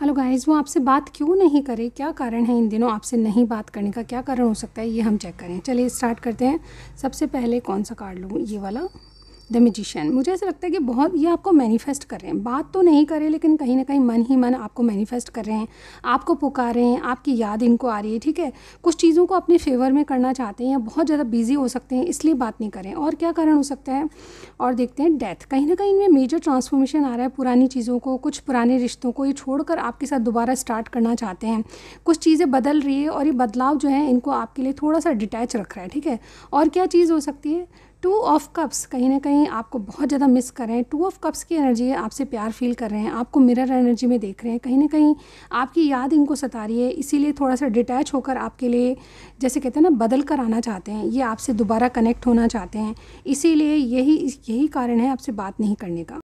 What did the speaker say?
hello guys वो आपसे बात क्यों नहीं करे क्या कारण है इन दिनों आपसे नहीं बात करने का क्या कारण हो सकता है ये हम चेक करें चलिए स्टार्ट करते हैं सबसे पहले कौन सा कार्ड लूँ ये वाला द मजिशियन मुझे ऐसा लगता है कि बहुत ये आपको मैनिफेस्ट कर रहे हैं बात तो नहीं कर रहे लेकिन कहीं ना कहीं मन ही मन आपको मैनिफेस्ट कर रहे हैं आपको पुकार रहे हैं आपकी याद इनको आ रही है ठीक है कुछ चीज़ों को अपने फेवर में करना चाहते हैं या बहुत ज़्यादा बिजी हो सकते हैं इसलिए बात नहीं करें और क्या कारण हो सकता है और देखते हैं डेथ कहीं ना कहीं इनमें मेजर ट्रांसफॉर्मेशन आ रहा है पुरानी चीज़ों को कुछ पुराने रिश्तों को ये छोड़कर आपके साथ दोबारा स्टार्ट करना चाहते हैं कुछ चीज़ें बदल रही है और ये बदलाव जो है इनको आपके लिए थोड़ा सा डिटैच रख रहा है ठीक है और क्या चीज़ हो सकती है टू ऑफ कप्स कहीं ना कहीं आपको बहुत ज़्यादा मिस कर रहे हैं टू ऑफ कप्स की एनर्जी है आपसे प्यार फील कर रहे हैं आपको मिरर एनर्जी में देख रहे हैं कहीं ना कहीं आपकी याद इनको सता रही है इसीलिए थोड़ा सा डिटैच होकर आपके लिए जैसे कहते हैं ना बदल कर आना चाहते हैं ये आपसे दोबारा कनेक्ट होना चाहते हैं इसीलिए यही यही कारण है आपसे बात नहीं करने का